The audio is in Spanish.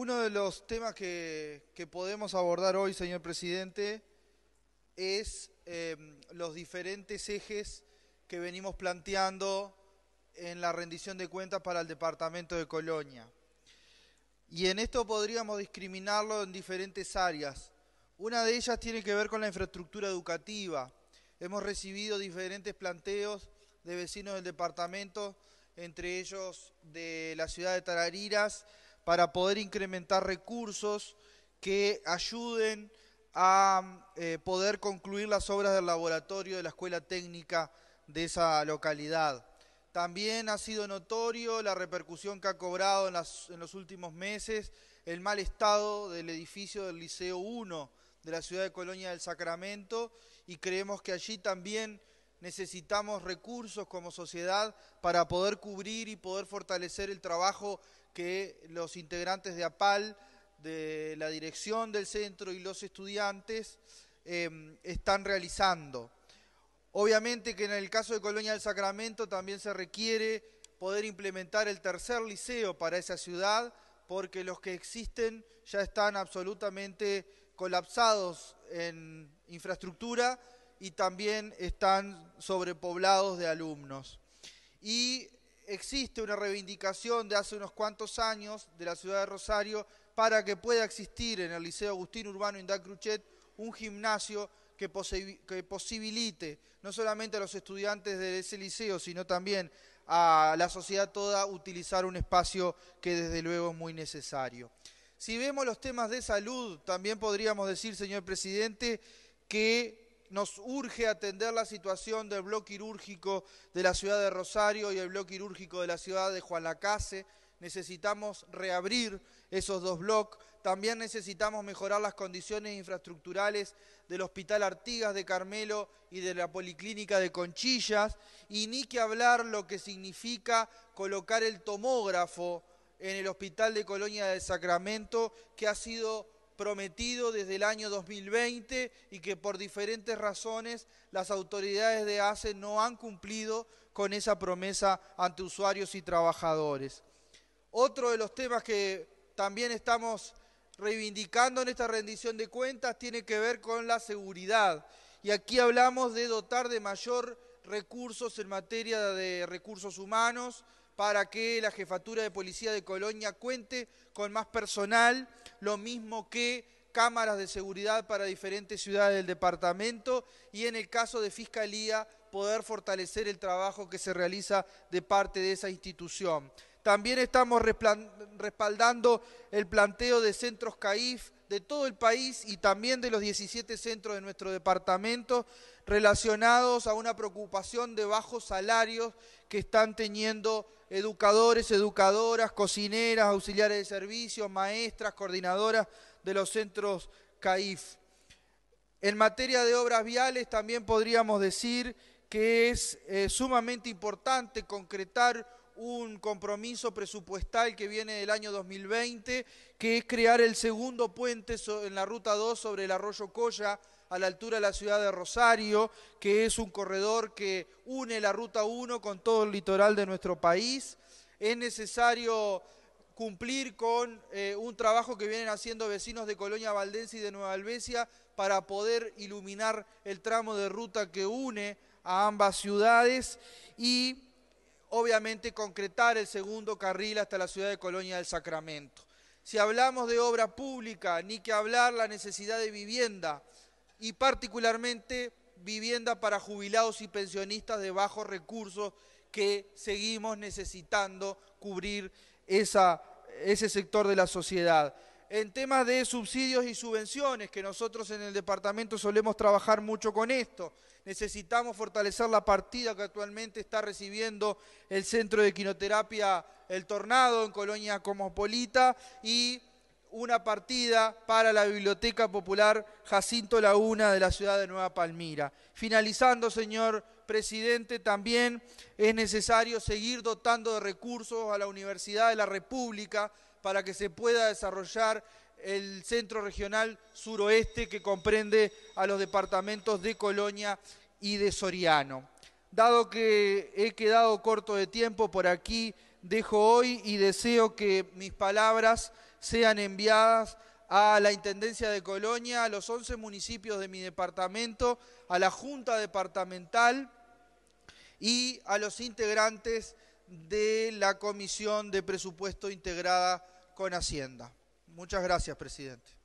Uno de los temas que, podemos abordar hoy, señor presidente, es em, los diferentes ejes que venimos planteando en la rendición de cuentas para el departamento de Colonia. Y en esto podríamos discriminarlo en diferentes áreas. Una de ellas tiene que ver con la infraestructura educativa. Hemos recibido diferentes planteos de vecinos del departamento, entre ellos de la ciudad de Tarariras, para poder incrementar recursos que ayuden a eh, poder concluir las obras del laboratorio de la escuela técnica de esa localidad. También ha sido notorio la repercusión que ha cobrado en, en los últimos meses el mal estado del edificio del Liceo 1 de la ciudad de Colonia del Sacramento y creemos que allí también necesitamos recursos como sociedad para poder cubrir y poder fortalecer el trabajo que los integrantes de APAL, de la dirección del centro y los estudiantes em, están realizando. Obviamente que en el caso de Colonia del Sacramento también se requiere poder implementar el tercer liceo para esa ciudad, porque los que existen ya están absolutamente colapsados en infraestructura y también están sobrepoblados de alumnos. Y existe una reivindicación de hace unos cuantos años de la ciudad de Rosario para que pueda existir en el Liceo Agustín Urbano Indacruchet un gimnasio que posibilite no solamente a los estudiantes de ese liceo, sino también a la sociedad toda utilizar un espacio que desde luego es muy necesario. Si vemos los temas de salud, también podríamos decir, señor presidente, que nos urge atender la situación del bloque quirúrgico de la ciudad de Rosario y el bloque quirúrgico de la ciudad de Juan Lacase. Necesitamos reabrir esos dos bloques. También necesitamos mejorar las condiciones infraestructurales del Hospital Artigas de Carmelo y de la Policlínica de Conchillas. Y ni que hablar lo que significa colocar el tomógrafo en el Hospital de Colonia del Sacramento, que ha sido prometido desde el año 2020 y que por diferentes razones las autoridades de ACE no han cumplido con esa promesa ante usuarios y trabajadores. Otro de los temas que también estamos reivindicando en esta rendición de cuentas tiene que ver con la seguridad. Y aquí hablamos de dotar de mayor recursos en materia de recursos humanos, para que la jefatura de policía de Colonia cuente con más personal, lo mismo que cámaras de seguridad para diferentes ciudades del departamento y en el caso de Fiscalía poder fortalecer el trabajo que se realiza de parte de esa institución. También estamos respaldando el planteo de centros CAIF de todo el país y también de los 17 centros de nuestro departamento relacionados a una preocupación de bajos salarios que están teniendo educadores, educadoras, cocineras, auxiliares de servicios, maestras, coordinadoras de los centros CAIF. En materia de obras viales también podríamos decir que es eh, sumamente importante concretar un compromiso presupuestal que viene del año 2020, que es crear el segundo puente en la Ruta 2 sobre el arroyo Coya a la altura de la ciudad de Rosario, que es un corredor que une la Ruta 1 con todo el litoral de nuestro país. Es necesario cumplir con eh, un trabajo que vienen haciendo vecinos de Colonia Valdense y de Nueva Albesia para poder iluminar el tramo de ruta que une a ambas ciudades y obviamente concretar el segundo carril hasta la ciudad de Colonia del Sacramento. Si hablamos de obra pública, ni que hablar la necesidad de vivienda y particularmente vivienda para jubilados y pensionistas de bajos recursos que seguimos necesitando cubrir ese sector de la sociedad en temas de subsidios y subvenciones, que nosotros en el departamento solemos trabajar mucho con esto. Necesitamos fortalecer la partida que actualmente está recibiendo el Centro de Quinoterapia El Tornado en Colonia Cosmopolita y una partida para la Biblioteca Popular Jacinto Laguna de la ciudad de Nueva Palmira. Finalizando, señor presidente, también es necesario seguir dotando de recursos a la Universidad de la República para que se pueda desarrollar el centro regional suroeste que comprende a los departamentos de Colonia y de Soriano. Dado que he quedado corto de tiempo por aquí, dejo hoy y deseo que mis palabras sean enviadas a la Intendencia de Colonia, a los 11 municipios de mi departamento, a la Junta Departamental y a los integrantes de la Comisión de Presupuesto integrada con Hacienda. Muchas gracias, presidente.